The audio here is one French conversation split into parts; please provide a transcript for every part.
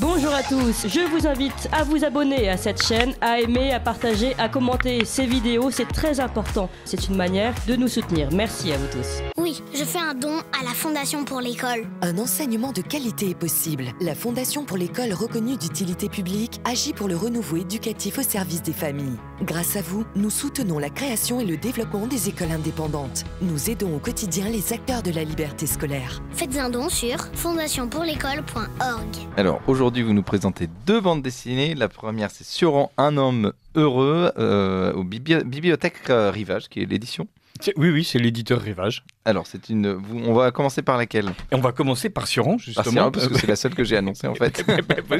Бум! Bonjour à tous, je vous invite à vous abonner à cette chaîne, à aimer, à partager, à commenter ces vidéos, c'est très important. C'est une manière de nous soutenir. Merci à vous tous. Oui, je fais un don à la Fondation pour l'école. Un enseignement de qualité est possible. La Fondation pour l'école reconnue d'utilité publique agit pour le renouveau éducatif au service des familles. Grâce à vous, nous soutenons la création et le développement des écoles indépendantes. Nous aidons au quotidien les acteurs de la liberté scolaire. Faites un don sur fondationpourlécole.org. Alors aujourd'hui, vous nous présenter deux bandes dessinées. La première, c'est surant un homme heureux euh, au Bibliothèque euh, Rivage, qui est l'édition. Oui, oui, c'est l'éditeur Rivage. Alors, c'est une. on va commencer par laquelle Et On va commencer par Suran, justement. parce que c'est la seule que j'ai annoncée, en fait. Bah, bah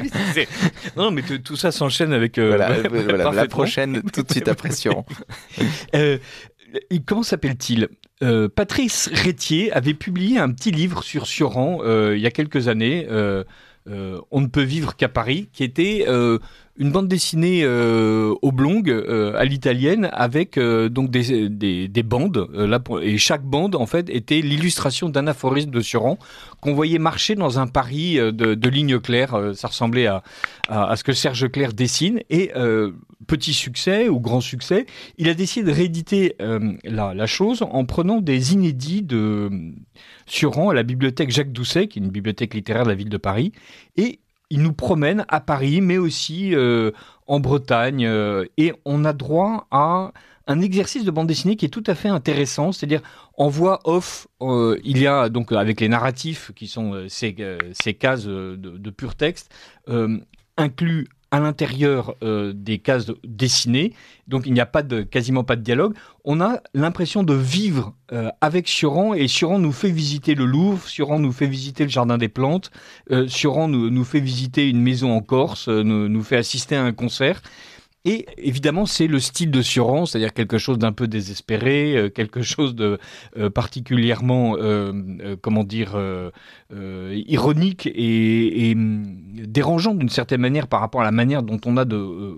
non, mais tout ça s'enchaîne avec. Euh, euh, la prochaine, tout de suite après Suran. comment s'appelle-t-il Patrice Rétier avait publié un petit livre sur Suran il y a quelques années. Euh, On ne peut vivre qu'à Paris, qui était euh, une bande dessinée euh, oblongue à l'italienne avec donc des, bandes et chaque bande en fait était l'illustration d'un aphorisme de Suran qu'on voyait marcher dans un Paris de, ligne claire. ça ressemblait à, à, ce que Serge Claire dessine et petit succès ou grand succès, il a décidé de rééditer euh, la, chose en prenant des inédits de Suran à la bibliothèque Jacques Doucet, qui est une bibliothèque littéraire de la ville de Paris, et il nous promène à Paris, mais aussi euh, en Bretagne, euh, et on a droit à un exercice de bande dessinée qui est tout à fait intéressant, c'est-à-dire en voix off, il y a donc avec les narratifs qui sont ces, cases de, de pur texte, inclus à l'intérieur euh, des cases dessinées, donc il n'y a pas de, quasiment pas de dialogue. On a l'impression de vivre euh, avec Surand, et Suran nous fait visiter le Louvre, Suran nous fait visiter le Jardin des Plantes, euh, nous, fait visiter une maison en Corse, euh, nous fait assister à un concert. Et évidemment, c'est le style de Sioran, c'est-à-dire quelque chose d'un peu désespéré, euh, quelque chose de euh, particulièrement, euh, comment dire, ironique et, hum, dérangeant d'une certaine manière par rapport à la manière dont on a de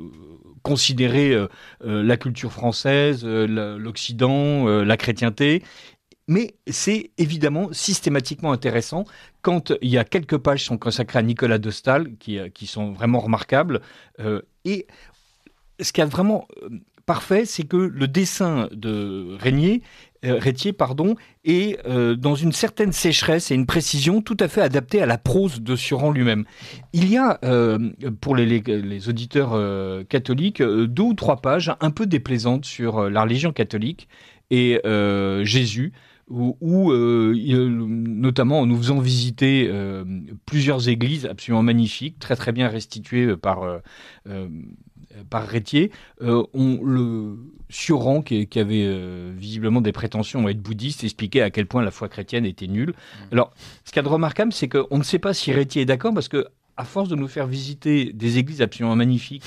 considérer la culture française, l'Occident, la chrétienté. Mais c'est évidemment systématiquement intéressant quand il y a quelques pages qui sont consacrées à Nicolas de Stahl, qui, qui sont vraiment remarquables. et ce qui est vraiment euh, parfait, c'est que le dessin de Rétier, euh, pardon, est euh, dans une certaine sécheresse et une précision tout à fait adaptée à la prose de Suran lui-même. Il y a, pour les, les, auditeurs catholiques, deux ou trois pages un peu déplaisantes sur la religion catholique et Jésus où, notamment en nous faisant visiter plusieurs églises absolument magnifiques, très très bien restituées par euh, par Rétier, euh, on, le Sioran, qui, avait euh, visiblement des prétentions à être bouddhiste, expliquait à quel point la foi chrétienne était nulle. Mm. Alors, ce qu'il y a de remarquable, c'est qu'on ne sait pas si Rétier est d'accord, parce que à force de nous faire visiter des églises absolument magnifiques,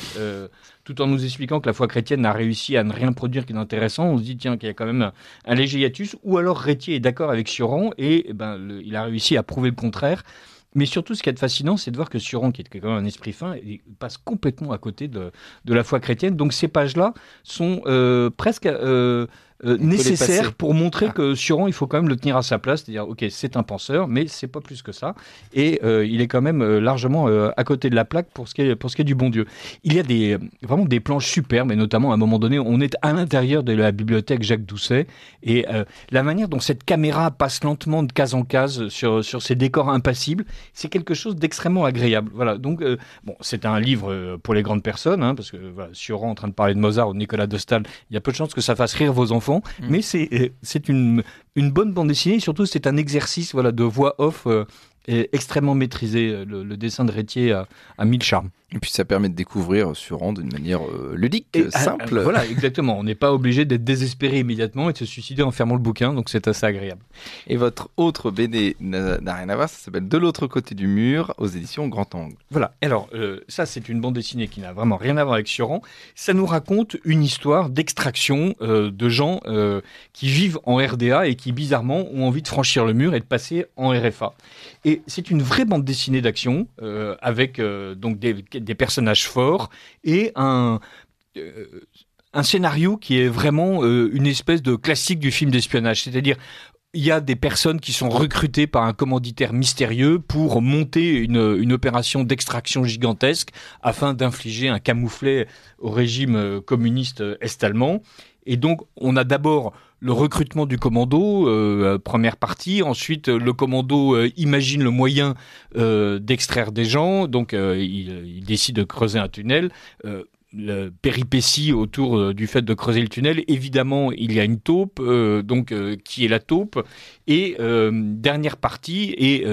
tout en nous expliquant que la foi chrétienne n'a réussi à ne rien produire qui intéressant, on se dit tiens qu'il y a quand même un, léger hiatus, ou alors Rétier est d'accord avec Sioran et, eh ben, il a réussi à prouver le contraire. Mais surtout, ce qui est fascinant, c'est de voir que Suron, qui est quand même un esprit fin, il passe complètement à côté de, la foi chrétienne. Donc ces pages-là sont euh, presque... Euh, euh, nécessaire pour montrer ah. que Suran, il faut quand même le tenir à sa place, c'est-à-dire, ok, c'est un penseur, mais c'est pas plus que ça. Et euh, il est quand même euh, largement à côté de la plaque pour ce, qui est, pour ce qui est du bon Dieu. Il y a des, vraiment des planches superbes, et notamment à un moment donné, on est à l'intérieur de la bibliothèque Jacques Doucet, et la manière dont cette caméra passe lentement de case en case sur, sur ces décors impassibles, c'est quelque chose d'extrêmement agréable. Voilà, donc, bon, c'est un livre pour les grandes personnes, hein, parce que voilà, en train de parler de Mozart ou de Nicolas de il y a peu de chances que ça fasse rire vos enfants Mm. mais euh, c'est une, une bonne bande dessinée, et surtout c'est un exercice voilà, de voix off euh, extrêmement maîtrisé. Euh, le, dessin de Rétier a, a, mille charmes. Et puis ça permet de découvrir Suran d'une manière euh, ludique, euh, simple. voilà, exactement. On n'est pas obligé d'être désespéré immédiatement et de se suicider en fermant le bouquin, donc c'est assez agréable. Et votre autre BD n'a rien à voir, ça s'appelle De l'autre côté du mur aux éditions Grand Angle. Voilà, alors ça c'est une bande dessinée qui n'a vraiment rien à voir avec Suran. Ça nous raconte une histoire d'extraction de gens qui vivent en RDA et qui bizarrement ont envie de franchir le mur et de passer en RFA. Et c'est une vraie bande dessinée d'action euh, avec euh, donc des, personnages forts et un euh, un scénario qui est vraiment une espèce de classique du film d'espionnage, c'est-à-dire il y a des personnes qui sont recrutées par un commanditaire mystérieux pour monter une, une opération d'extraction gigantesque afin d'infliger un camouflet au régime communiste est-allemand. Et donc, on a d'abord le recrutement du commando, euh, euh, première partie. Ensuite, euh, le commando imagine le moyen d'extraire des gens, donc il, décide de creuser un tunnel. la péripétie autour du fait de creuser le tunnel. Évidemment, il y a une taupe, donc qui est la taupe. Et dernière partie, et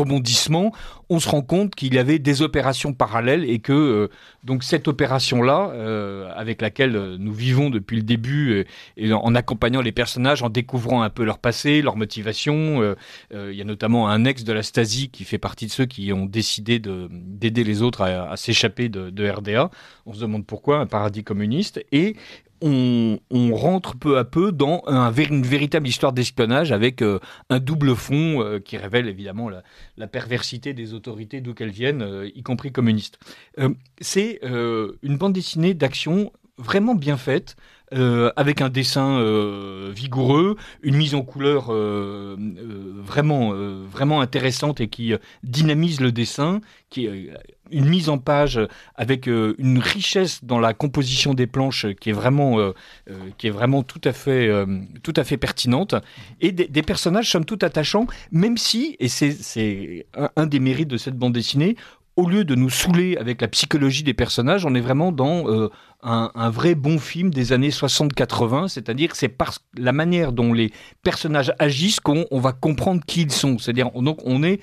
rebondissement, on se rend compte qu'il y avait des opérations parallèles et que euh, donc cette opération-là, euh, avec laquelle euh, nous vivons depuis le début, et, en accompagnant les personnages, en découvrant un peu leur passé, leur motivation, il y a notamment un ex de la Stasi qui fait partie de ceux qui ont décidé d'aider les autres à, s'échapper de, de RDA. On se demande pourquoi, un paradis communiste. Et on, rentre peu à peu dans une véritable histoire d'espionnage avec euh, un double fond euh, qui révèle évidemment la, perversité des autorités d'où qu'elles viennent, euh, y compris communistes. c'est une bande dessinée d'action vraiment bien faite, avec un dessin vigoureux, une mise en couleur vraiment, vraiment intéressante et qui dynamise le dessin, qui une mise en page avec euh, une richesse dans la composition des planches qui est vraiment, euh, euh, qui est vraiment tout, à fait, tout à fait pertinente. Et des, personnages, somme toute, attachants, même si, et c'est un, un des mérites de cette bande dessinée, au lieu de nous saouler avec la psychologie des personnages, on est vraiment dans un, vrai bon film des années 60-80, c'est-à-dire que c'est par la manière dont les personnages agissent qu'on va comprendre qui ils sont. C'est-à-dire, donc on est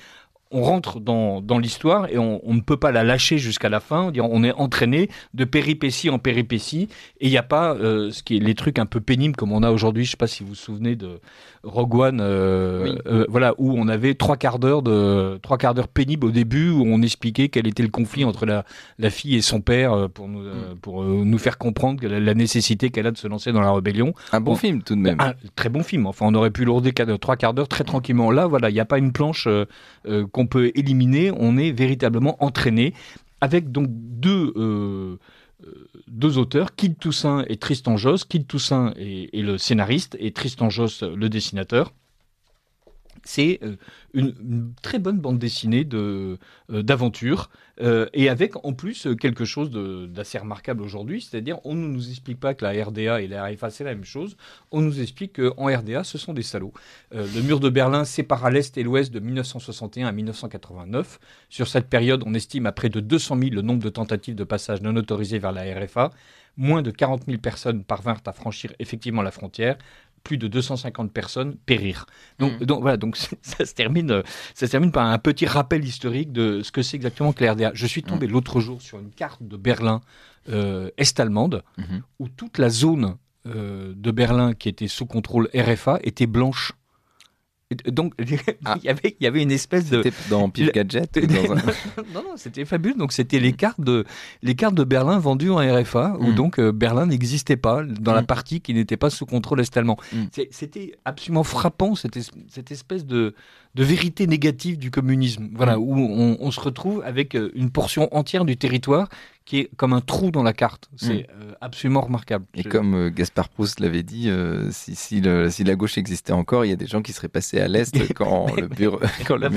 on rentre dans, l'histoire et on, ne peut pas la lâcher jusqu'à la fin. On est entraîné de péripétie en péripétie et il n'y a pas euh, ce qui est, les trucs un peu pénibles comme on a aujourd'hui. Je ne sais pas si vous vous souvenez de Rogue One, euh, euh, voilà où on avait trois quarts d'heure de trois quarts d'heure pénible au début où on expliquait quel était le conflit entre la, la fille et son père pour nous mm. pour nous faire comprendre la, nécessité qu'elle a de se lancer dans la rébellion. Un bon film tout de même. très bon film. Enfin, on aurait pu lourder trois quarts d'heure très tranquillement. Là, voilà, il n'y a pas une planche qu'on peut éliminer, on est véritablement entraîné avec donc deux, euh, euh, deux auteurs, Kid Toussaint et Tristan Joss. Kid Toussaint est, le scénariste et Tristan Joss le dessinateur c'est euh, une, très bonne bande dessinée de, euh, d'aventure, euh, et avec en plus quelque chose d'assez remarquable aujourd'hui, c'est-à-dire on ne nous explique pas que la RDA et la RFA c'est la même chose, on nous explique qu'en RDA ce sont des salauds. le mur de Berlin sépare l'est et l'ouest de 1961 à 1989. Sur cette période, on estime à près de 200 000 le nombre de tentatives de passage non autorisées vers la RFA. Moins de 40 000 personnes parvinrent à franchir effectivement la frontière plus de 250 personnes périrent. Mmh. Donc, voilà, donc ça se termine, euh, ça se termine par un petit rappel historique de ce que c'est exactement que RDA. Je suis tombé mmh. l'autre jour sur une carte de Berlin euh, est-allemande mmh où toute la zone euh, de Berlin qui était sous contrôle RFA était blanche donc ah. il, y avait, une espèce de dans Pile Gadget non non, c'était fabuleux donc c'était les cartes de les cartes de Berlin vendues en RFA où mm. donc euh, Berlin n'existait pas dans la mm. partie qui n'était pas sous contrôle est-allemand mm. c'était absolument frappant cette, espèce de, vérité négative du communisme voilà où on se retrouve avec euh, une portion entière du territoire qui est comme un trou dans la carte. Mm. C'est euh, absolument remarquable. Et comme euh, Gaspard Proust l'avait dit, euh, si, la gauche existait encore, il y a des gens qui seraient passés à l'Est quand le, mur,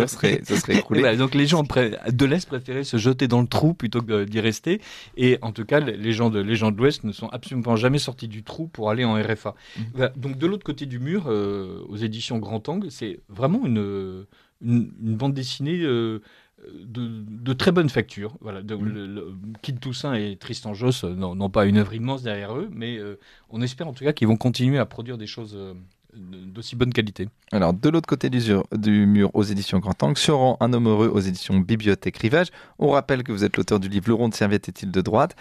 serait, se donc les gens de l'Est préféraient se jeter dans le trou plutôt que d'y rester. Et en tout cas, les gens de, l'Ouest ne sont absolument jamais sortis du trou pour aller en RFA. Mm. Bah, donc de l'autre côté du mur, aux éditions Grand Angle, c'est vraiment une, une, bande dessinée de, très bonnes factures. Voilà, mm. Kid Toussaint et Tristan Joss euh, n'ont pas une œuvre immense derrière eux, mais euh, on espère en tout cas qu'ils vont continuer à produire des choses, euh, d'aussi bonne qualité. Alors, de l'autre côté du, mur aux éditions Grand Angle, Sioran, un homme heureux aux éditions Bibliothèque Rivage. On rappelle que vous êtes l'auteur du livre Le rond de serviette est-il de droite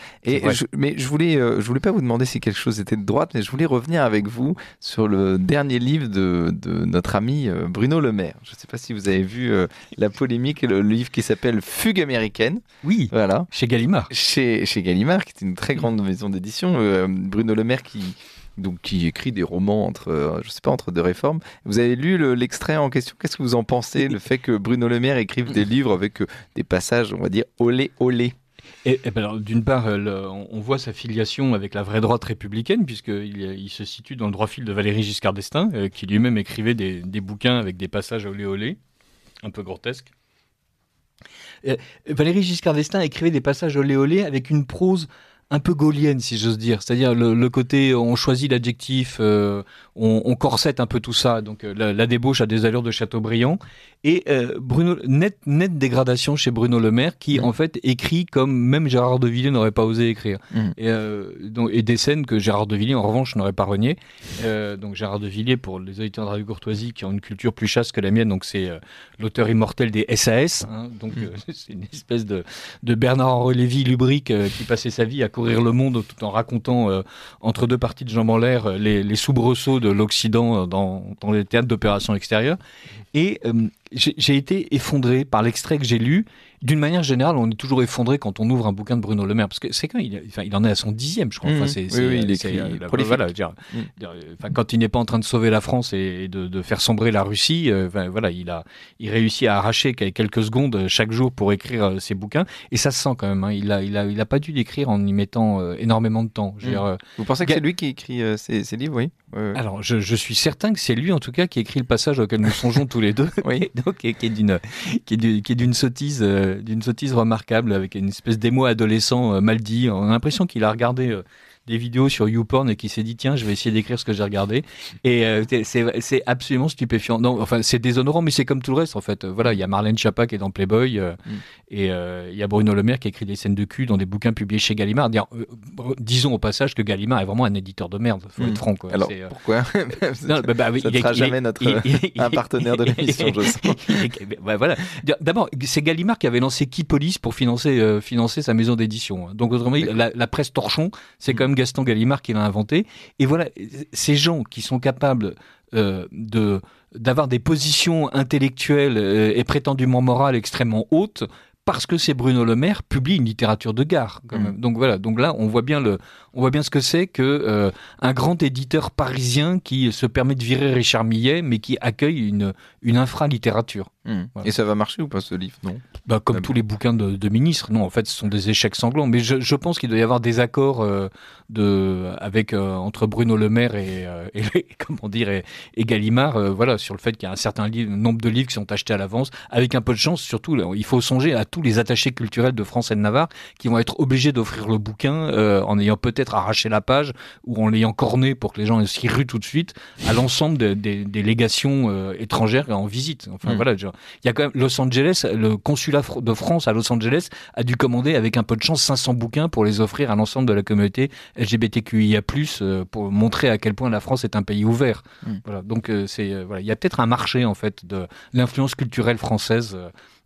Mais je voulais, euh, je voulais pas vous demander si quelque chose était de droite, mais je voulais revenir avec vous sur le dernier livre de, notre ami euh, Bruno Le Maire. Je ne sais pas si vous avez vu euh, la polémique, le, livre qui s'appelle Fugue américaine. Oui, voilà. chez Gallimard. Chez, chez Gallimard, qui est une très grande maison d'édition. Bruno Le Maire qui qui écrit des romans entre, euh, je sais pas, entre deux réformes. Vous avez lu l'extrait en question. Qu'est-ce que vous en pensez, le fait que Bruno Le Maire écrive des livres avec euh, des passages, on va dire, olé, olé et, et ben D'une part, euh, on voit sa filiation avec la vraie droite républicaine, puisqu'il il se situe dans le droit fil de Valéry Giscard d'Estaing, qui lui-même écrivait des, bouquins avec des passages olé olé, un peu grotesques. Valérie Valéry Giscard d'Estaing écrivait des passages olé olé avec une prose un peu gaulienne, si j'ose dire. C'est-à-dire le, côté, on choisit l'adjectif, euh, on, corsette un peu tout ça. Donc euh, la, débauche a des allures de Chateaubriand. Et euh, Bruno, nette, dégradation chez Bruno Le Maire, qui mm. en fait écrit comme même Gérard de Villiers n'aurait pas osé écrire. Mm. Et, et, des scènes que Gérard de Villiers, en revanche, n'aurait pas renié. donc Gérard de Villiers, pour les habitants de Radio Courtoisie qui ont une culture plus chasse que la mienne, donc c'est l'auteur immortel des SAS. Hein. donc mm. c'est une espèce de, de Bernard-Henri Lévy lubrique qui passait sa vie à le monde tout en racontant euh, entre deux parties de Jambes en l'air euh, les, soubresauts de l'Occident euh, dans, les théâtres d'opérations extérieures. Et j'ai été effondré par l'extrait que j'ai lu d'une manière générale, on est toujours effondré quand on ouvre un bouquin de Bruno Le Maire, parce que c'est quand il, en est à son dixième, je crois. écrit quand il n'est pas en train de sauver la France et, de, faire sombrer la Russie, euh, voilà, il réussit à arracher quelques secondes euh, chaque jour pour écrire euh, ses bouquins, et ça se sent quand même. Hein. Il n'a pas dû l'écrire en y mettant énormément de temps. Mmh. Vous pensez que c'est lui qui écrit ses, livres, oui Alors, je, suis certain que c'est lui, en tout cas, qui écrit le passage auquel nous songeons tous les deux, donc, qui est d'une, qui est d'une sottise d'une sottise remarquable avec une espèce d'émoi adolescent euh, mal dit. On a l'impression qu'il a regardé euh, des vidéos sur YouPorn et qui s'est dit tiens, je vais essayer d'écrire ce que j'ai regardé. Et euh, c'est absolument stupéfiant. enfin, c'est déshonorant, mais c'est comme tout le reste en fait. Voilà, il y a Marlène Chapa qui est dans Playboy euh, mm. et euh, il y a Bruno Le Maire qui écrit des scènes de cul dans des bouquins publiés chez Gallimard. Dire, disons au passage que Gallimard est vraiment un éditeur de merde, faut mm. être franc. Quoi. Alors pourquoi bah, bah Ça ne sera jamais notre un partenaire de l'émission, je sens. voilà. D'abord, c'est Gallimard qui avait lancé Qui Police pour financer financer sa maison d'édition. Hein. Donc autrement la, presse torchon, c'est comme mm. Gaston Gallimard qui l'a inventé. Et voilà, ces gens qui sont capables euh, de d'avoir des positions intellectuelles euh, et prétendument morales extrêmement hautes, parce que c'est Bruno Le Maire publie une littérature de gare. Mm. Donc voilà, donc là on voit bien le, on voit bien ce que c'est que euh, un grand éditeur parisien qui se permet de virer Richard Millet, mais qui accueille une, une infralittérature. littérature. Mmh. Et ça va marcher ou pas ce livre Non. Bah, comme ah tous les bouquins de, ministres, non. En fait, ce sont des échecs sanglants. Mais je, pense qu'il doit y avoir des accords euh, de avec euh, entre Bruno Le Maire et, et comment dire et, Gallimard, voilà, sur le fait qu'il y a un certain nombre de livres qui sont achetés à l'avance. Avec un peu de chance, surtout, il faut songer à tous les attachés culturels de France et de Navarre qui vont être obligés d'offrir le bouquin en ayant peut-être être arraché la page ou en l'ayant corné pour que les gens s'y ruent tout de suite à l'ensemble des, des, légations euh, étrangères en visite. Enfin mm. voilà, il y a quand même Los Angeles, le consulat de France à Los Angeles a dû commander avec un peu de chance 500 bouquins pour les offrir à l'ensemble de la communauté LGBTQIA+ euh, pour montrer à quel point la France est un pays ouvert. Mm. Voilà, donc euh, c'est voilà, il y a peut-être un marché en fait de l'influence culturelle française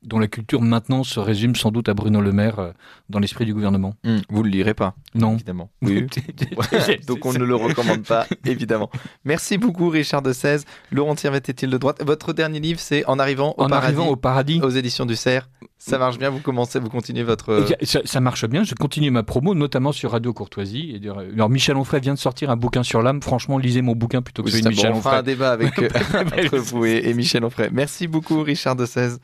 dont la culture maintenant se résume sans doute à Bruno Le Maire euh, dans l'esprit du gouvernement. Hmm. vous ne le lirez pas Non. Évidemment. Oui. Donc on ne le recommande pas, évidemment. Merci beaucoup Richard de 16. Laurent Servette est-il de droite Votre dernier livre, c'est En arrivant au en paradis. Arrivant au paradis. Aux éditions du CERF. Ça marche bien, vous commencez, vous continuez votre... Ça, marche bien, je continue ma promo, notamment sur Radio Courtoisie. alors Michel Onfray vient de sortir un bouquin sur l'âme. Franchement, lisez mon bouquin plutôt que de Michel Onfray On fera un débat avec, euh, entre vous et, Michel Onfray. Merci beaucoup Richard de 16.